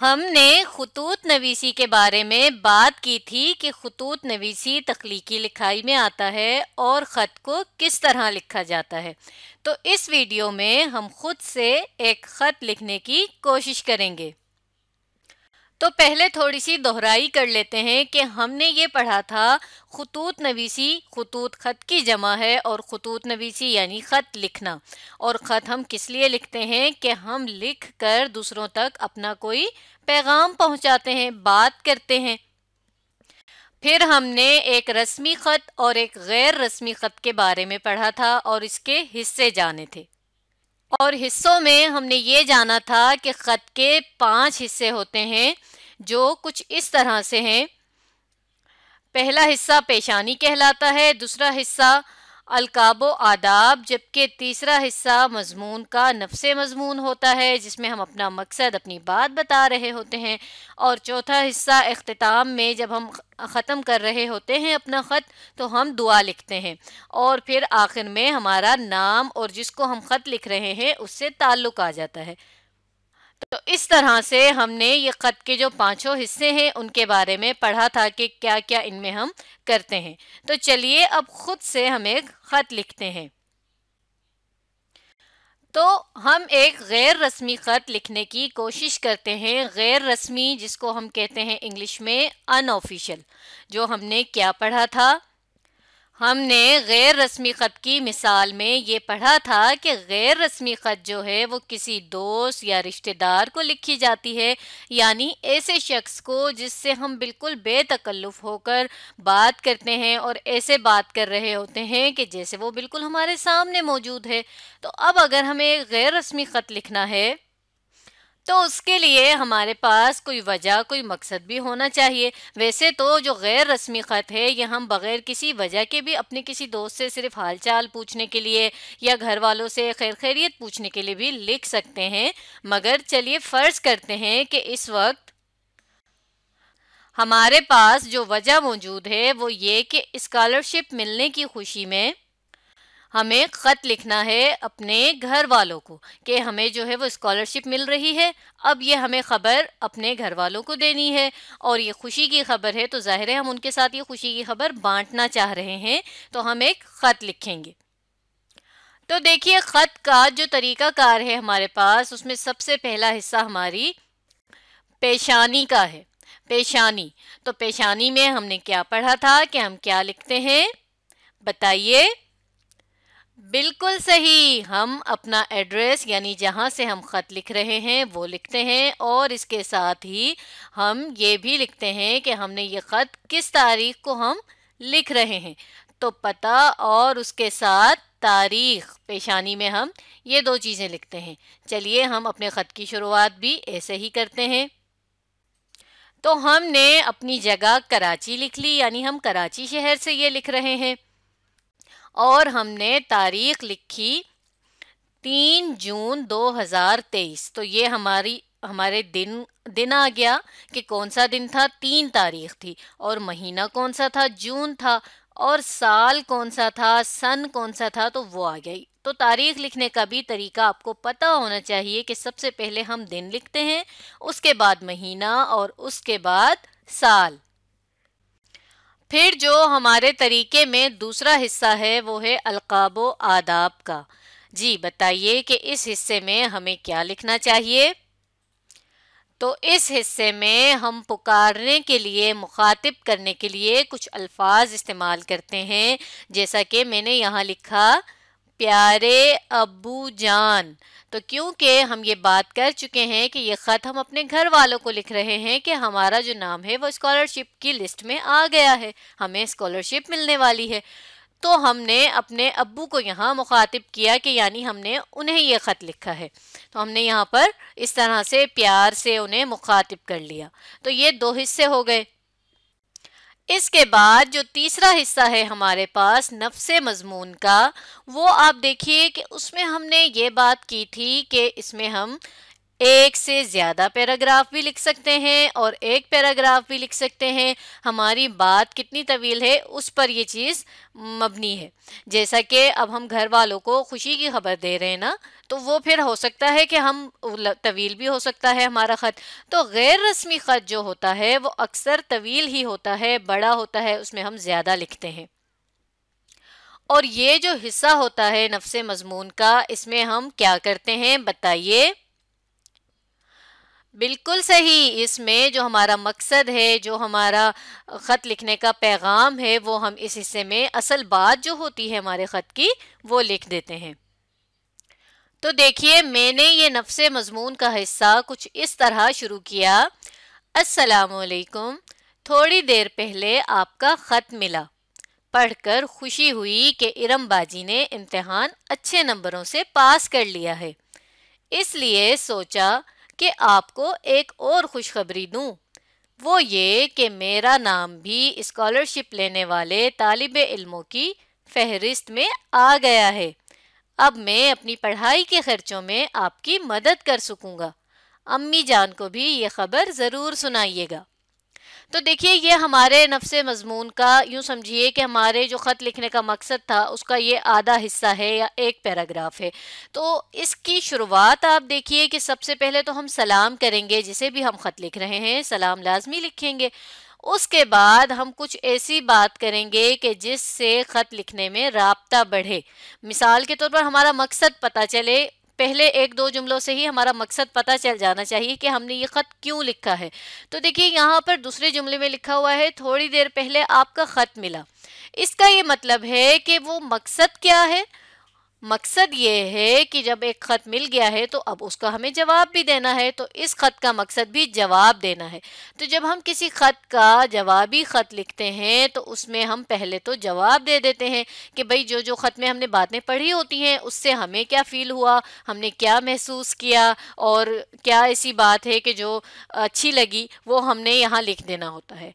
हमने खतूत नवीसी के बारे में बात की थी कि खतूत नवीसी तख्लीकी लिखाई में आता है और ख़त को किस तरह लिखा जाता है तो इस वीडियो में हम खुद से एक ख़त लिखने की कोशिश करेंगे तो पहले थोड़ी सी दोहराई कर लेते हैं कि हमने ये पढ़ा था खतूत नवीसी खतूत ख़त की जमा है और खतूत नवीसी यानी ख़त लिखना और ख़त हम किस लिए लिखते हैं कि हम लिख कर दूसरों तक अपना कोई पैगाम पहुंचाते हैं बात करते हैं फिर हमने एक रस्मी ख़त और एक गैर रस्मी ख़त के बारे में पढ़ा था और इसके हिस्से जाने थे और हिस्सों में हमने ये जाना था कि ख़त के पांच हिस्से होते हैं जो कुछ इस तरह से हैं पहला हिस्सा पेशानी कहलाता है दूसरा हिस्सा अलकाब आदाब जबकि तीसरा हिस्सा मजमून का नफ्स मजमून होता है जिसमें हम अपना मकसद अपनी बात बता रहे होते हैं और चौथा हिस्सा अख्ताम में जब हम ख़त्म कर रहे होते हैं अपना ख़त तो हम दुआ लिखते हैं और फिर आखिर में हमारा नाम और जिसको हम ख़त लिख रहे हैं उससे ताल्लुक़ आ जाता है तो इस तरह से हमने ये ख़त के जो पांचों हिस्से हैं उनके बारे में पढ़ा था कि क्या क्या इनमें हम करते हैं तो चलिए अब खुद से हम एक ख़त लिखते हैं तो हम एक गैर रस्मी ख़त लिखने की कोशिश करते हैं गैर रस्मी जिसको हम कहते हैं इंग्लिश में अनऑफिशियल जो हमने क्या पढ़ा था हमने गैर रस्मी ख़त की मिसाल में ये पढ़ा था कि गैर रस्मी ख़त जो है वो किसी दोस्त या रिश्तेदार को लिखी जाती है यानी ऐसे शख्स को जिससे हम बिल्कुल बेतकल्लुफ़ होकर बात करते हैं और ऐसे बात कर रहे होते हैं कि जैसे वो बिल्कुल हमारे सामने मौजूद है तो अब अगर हमें गैर रस्मी ख़त लिखना है तो उसके लिए हमारे पास कोई वजह कोई मकसद भी होना चाहिए वैसे तो जो गैर रस्मी ख़त है ये हम बग़ैर किसी वजह के भी अपने किसी दोस्त से सिर्फ हाल चाल पूछने के लिए या घर वालों से खैर खैरियत पूछने के लिए भी लिख सकते हैं मगर चलिए फ़र्ज़ करते हैं कि इस वक्त हमारे पास जो वजह मौजूद है वो ये कि स्कॉलरशिप मिलने की खुशी में हमें ख़त लिखना है अपने घर वालों को कि हमें जो है वो स्कॉलरशिप मिल रही है अब ये हमें ख़बर अपने घर वालों को देनी है और ये खुशी की खबर है तो ज़ाहिर है हम उनके साथ ये खुशी की खबर बांटना चाह रहे हैं तो हम एक ख़त लिखेंगे तो देखिए ख़त का जो तरीका कार है हमारे पास उसमें सबसे पहला हिस्सा हमारी पेशानी का है पेशानी तो पेशानी में हमने क्या पढ़ा था कि हम क्या लिखते हैं बताइए बिल्कुल सही हम अपना एड्रेस यानी जहाँ से हम ख़त लिख रहे हैं वो लिखते हैं और इसके साथ ही हम ये भी लिखते हैं कि हमने ये ख़त किस तारीख को हम लिख रहे हैं तो पता और उसके साथ तारीख पेशानी में हम ये दो चीज़ें लिखते हैं चलिए हम अपने ख़त की शुरुआत भी ऐसे ही करते हैं तो हमने अपनी जगह कराची लिख ली यानी हम कराची शहर से ये लिख रहे हैं और हमने तारीख लिखी तीन जून 2023 तो ये हमारी हमारे दिन दिन आ गया कि कौन सा दिन था तीन तारीख थी और महीना कौन सा था जून था और साल कौन सा था सन कौन सा था तो वो आ गई तो तारीख लिखने का भी तरीका आपको पता होना चाहिए कि सबसे पहले हम दिन लिखते हैं उसके बाद महीना और उसके बाद साल फिर जो हमारे तरीके में दूसरा हिस्सा है वो है अलकाबो आदाब का जी बताइए कि इस हिस्से में हमें क्या लिखना चाहिए तो इस हिस्से में हम पुकारने के लिए मुखातिब करने के लिए कुछ अल्फाज इस्तेमाल करते हैं जैसा कि मैंने यहाँ लिखा प्यारे अबू जान तो क्योंकि हम ये बात कर चुके हैं कि ये ख़त हम अपने घर वालों को लिख रहे हैं कि हमारा जो नाम है वो स्कॉलरशिप की लिस्ट में आ गया है हमें स्कॉलरशिप मिलने वाली है तो हमने अपने अबू को यहाँ मुखातिब किया कि यानी हमने उन्हें ये ख़त लिखा है तो हमने यहाँ पर इस तरह से प्यार से उन्हें मुखातिब कर लिया तो ये दो हिस्से हो गए इसके बाद जो तीसरा हिस्सा है हमारे पास नफ्स मजमून का वो आप देखिए कि उसमें हमने ये बात की थी कि इसमें हम एक से ज़्यादा पैराग्राफ भी लिख सकते हैं और एक पैराग्राफ भी लिख सकते हैं हमारी बात कितनी तवील है उस पर ये चीज़ मबनी है जैसा कि अब हम घर वालों को खुशी की खबर दे रहे हैं ना तो वो फिर हो सकता है कि हम तवील भी हो सकता है हमारा ख़त तो गैर रस्मी ख़त जो होता है वो अक्सर तवील ही होता है बड़ा होता है उसमें हम ज़्यादा लिखते हैं और ये जो हिस्सा होता है नफ्स मजमून का इसमें हम क्या करते हैं बताइए बिल्कुल सही इसमें जो हमारा मकसद है जो हमारा ख़त लिखने का पैगाम है वो हम इस हिस्से में असल बात जो होती है हमारे ख़त की वो लिख देते हैं तो देखिए मैंने ये नफ्स मजमून का हिस्सा कुछ इस तरह शुरू किया असलकुम थोड़ी देर पहले आपका ख़त मिला पढ़कर खुशी हुई कि इरम बाजी ने इम्तहान अच्छे नंबरों से पास कर लिया है इसलिए सोचा कि आपको एक और खुशखबरी दूं वो ये कि मेरा नाम भी इस्कॉलरशिप लेने वाले तालब इल्मों की फहरिस्त में आ गया है अब मैं अपनी पढ़ाई के खर्चों में आपकी मदद कर सकूँगा अम्मी जान को भी ये खबर ज़रूर सुनाइएगा तो देखिए ये हमारे नफ्स मजमून का यूँ समझिए कि हमारे जो ख़त लिखने का मकसद था उसका ये आधा हिस्सा है या एक पैराग्राफ है तो इसकी शुरुआत आप देखिए कि सबसे पहले तो हम सलाम करेंगे जिसे भी हम ख़त लिख रहे हैं सलाम लाजमी लिखेंगे उसके बाद हम कुछ ऐसी बात करेंगे कि जिससे ख़त लिखने में रबता बढ़े मिसाल के तौर पर हमारा मकसद पता चले पहले एक दो जुमलों से ही हमारा मकसद पता चल जाना चाहिए कि हमने ये ख़त क्यों लिखा है तो देखिए यहाँ पर दूसरे जुमले में लिखा हुआ है थोड़ी देर पहले आपका ख़त मिला इसका ये मतलब है कि वो मकसद क्या है मकसद ये है कि जब एक ख़त मिल गया है तो अब उसका हमें जवाब भी देना है तो इस ख़त का मकसद भी जवाब देना है तो जब हम किसी ख़त का जवाबी ख़त लिखते हैं तो उसमें हम पहले तो जवाब दे देते हैं कि भाई जो जो ख़त में हमने बातें पढ़ी होती हैं उससे हमें क्या फ़ील हुआ हमने क्या महसूस किया और क्या ऐसी बात है कि जो अच्छी लगी वो हमने यहाँ लिख देना होता है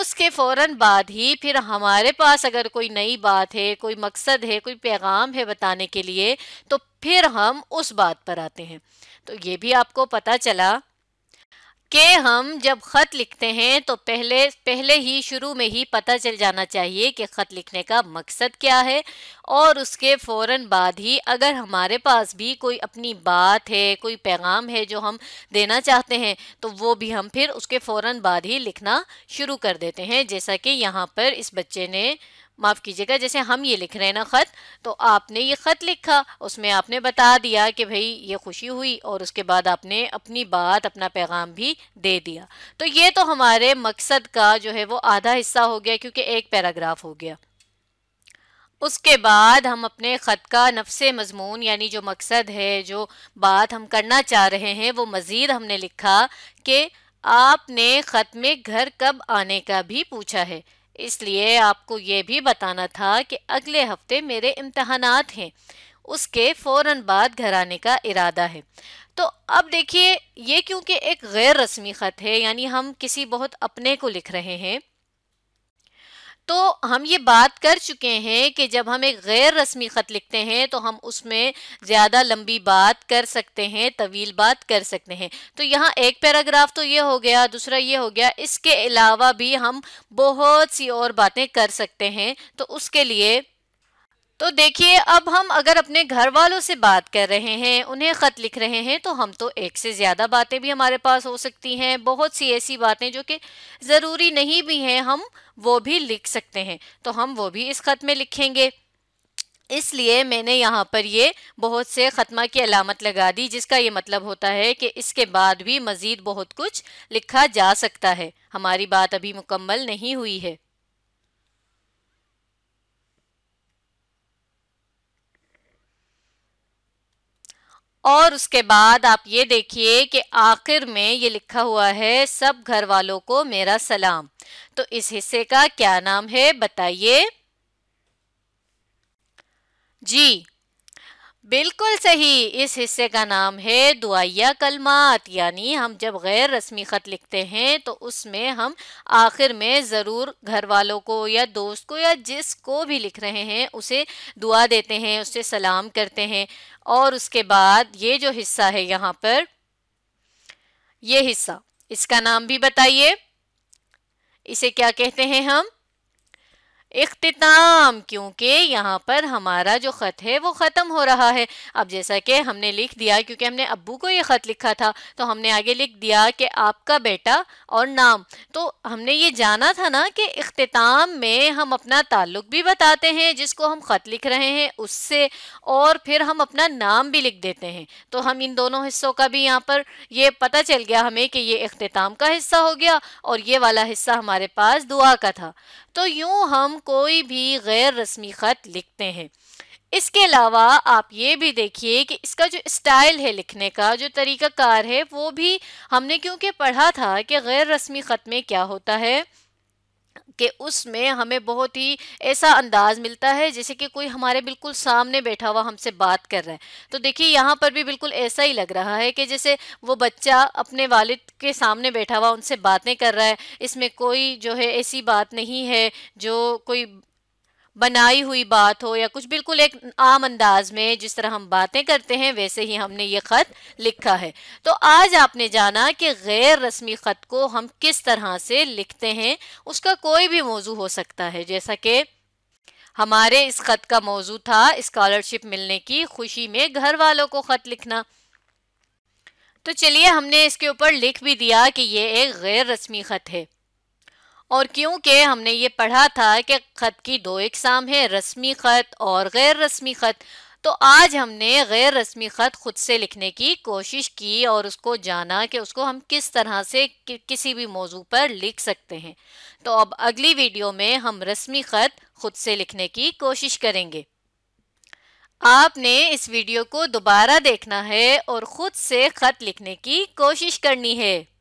उसके फ़ौर बाद ही फिर हमारे पास अगर कोई नई बात है कोई मकसद है कोई पैगाम है बताने के लिए तो फिर हम उस बात पर आते हैं तो ये भी आपको पता चला कि हम जब ख़त लिखते हैं तो पहले पहले ही शुरू में ही पता चल जाना चाहिए कि ख़त लिखने का मकसद क्या है और उसके फौरन बाद ही अगर हमारे पास भी कोई अपनी बात है कोई पैगाम है जो हम देना चाहते हैं तो वो भी हम फिर उसके फौरन बाद ही लिखना शुरू कर देते हैं जैसा कि यहाँ पर इस बच्चे ने माफ़ कीजिएगा जैसे हम ये लिख रहे हैं ना ख़त तो आपने ये ख़त लिखा उसमें आपने बता दिया कि भाई ये खुशी हुई और उसके बाद आपने अपनी बात अपना पैगाम भी दे दिया तो ये तो हमारे मकसद का जो है वो आधा हिस्सा हो गया क्योंकि एक पैराग्राफ हो गया उसके बाद हम अपने ख़त का नफ्स मजमून यानी जो मकसद है जो बात हम करना चाह रहे हैं वो मज़ीद हमने लिखा कि आपने ख़त में घर कब आने का भी पूछा है इसलिए आपको ये भी बताना था कि अगले हफ्ते मेरे इम्तहानात हैं उसके फ़ौर बाद घर आने का इरादा है तो अब देखिए ये क्योंकि एक गैर रस्मी ख़त है यानी हम किसी बहुत अपने को लिख रहे हैं तो हम ये बात कर चुके हैं कि जब हम एक गैर रस्मी ख़त लिखते हैं तो हम उसमें ज़्यादा लंबी बात कर सकते हैं तवील बात कर सकते हैं तो यहाँ एक पैराग्राफ तो ये हो गया दूसरा ये हो गया इसके अलावा भी हम बहुत सी और बातें कर सकते हैं तो उसके लिए तो देखिए अब हम अगर अपने घर वालों से बात कर रहे हैं उन्हें ख़त लिख रहे हैं तो हम तो एक से ज़्यादा बातें भी हमारे पास हो सकती हैं बहुत सी ऐसी बातें जो कि ज़रूरी नहीं भी हैं हम वो भी लिख सकते हैं तो हम वो भी इस ख़त में लिखेंगे इसलिए मैंने यहाँ पर ये बहुत से ख़त्मा की अलामत लगा दी जिसका ये मतलब होता है कि इसके बाद भी मज़ीद बहुत कुछ लिखा जा सकता है हमारी बात अभी मुकम्मल नहीं हुई है और उसके बाद आप ये देखिए कि आखिर में ये लिखा हुआ है सब घर वालों को मेरा सलाम तो इस हिस्से का क्या नाम है बताइए जी बिल्कुल सही इस हिस्से का नाम है दुआया कलमात यानी हम जब गैर रस्मी ख़त लिखते हैं तो उसमें हम आखिर में ज़रूर घर वालों को या दोस्त को या जिसको भी लिख रहे हैं उसे दुआ देते हैं उससे सलाम करते हैं और उसके बाद ये जो हिस्सा है यहाँ पर ये हिस्सा इसका नाम भी बताइए इसे क्या कहते हैं हम इख्तिताम क्योंकि यहाँ पर हमारा जो ख़त है वो ख़त्म हो रहा है अब जैसा कि हमने लिख दिया क्योंकि हमने अबू को ये ख़त लिखा था तो हमने आगे लिख दिया कि आपका बेटा और नाम तो हमने ये जाना था ना कि इख्ताम में हम अपना ताल्लुक भी बताते हैं जिसको हम ख़त लिख रहे हैं उससे और फिर हम अपना नाम भी लिख देते हैं तो हम इन दोनों हिस्सों का भी यहाँ पर ये पता चल गया हमें कि ये अख्ताम का हिस्सा हो गया और ये वाला हिस्सा हमारे पास दुआ का था तो यूँ हम कोई भी गैर रस्मी ख़त लिखते हैं इसके अलावा आप ये भी देखिए कि इसका जो स्टाइल है लिखने का जो तरीक़ाकार है वो भी हमने क्योंकि पढ़ा था कि गैर रस्मी ख़त में क्या होता है कि उसमें हमें बहुत ही ऐसा अंदाज मिलता है जैसे कि कोई हमारे बिल्कुल सामने बैठा हुआ हमसे बात कर रहा है तो देखिए यहाँ पर भी बिल्कुल ऐसा ही लग रहा है कि जैसे वो बच्चा अपने वालिद के सामने बैठा हुआ उनसे बातें कर रहा है इसमें कोई जो है ऐसी बात नहीं है जो कोई बनाई हुई बात हो या कुछ बिल्कुल एक आम अंदाज में जिस तरह हम बातें करते हैं वैसे ही हमने ये ख़त लिखा है तो आज आपने जाना कि गैर रस्मी ख़त को हम किस तरह से लिखते हैं उसका कोई भी मौजू हो सकता है जैसा कि हमारे इस ख़त का मौजू था स्कॉलरशिप मिलने की खुशी में घर वालों को ख़त लिखना तो चलिए हमने इसके ऊपर लिख भी दिया कि ये एक गैर रस्मी ख़त है और क्योंकि हमने ये पढ़ा था कि ख़त की दो इकसाम है रस्मी ख़त और गैर रस्मी ख़त तो आज हमने गैर रस्मी ख़त खुद से लिखने की कोशिश की और उसको जाना कि उसको हम किस तरह से कि, किसी भी मौजू पर लिख सकते हैं तो अब अगली वीडियो में हम रस्मी ख़त खुद से लिखने की कोशिश करेंगे आपने इस वीडियो को दोबारा देखना है और ख़ुद से ख़त लिखने की कोशिश करनी है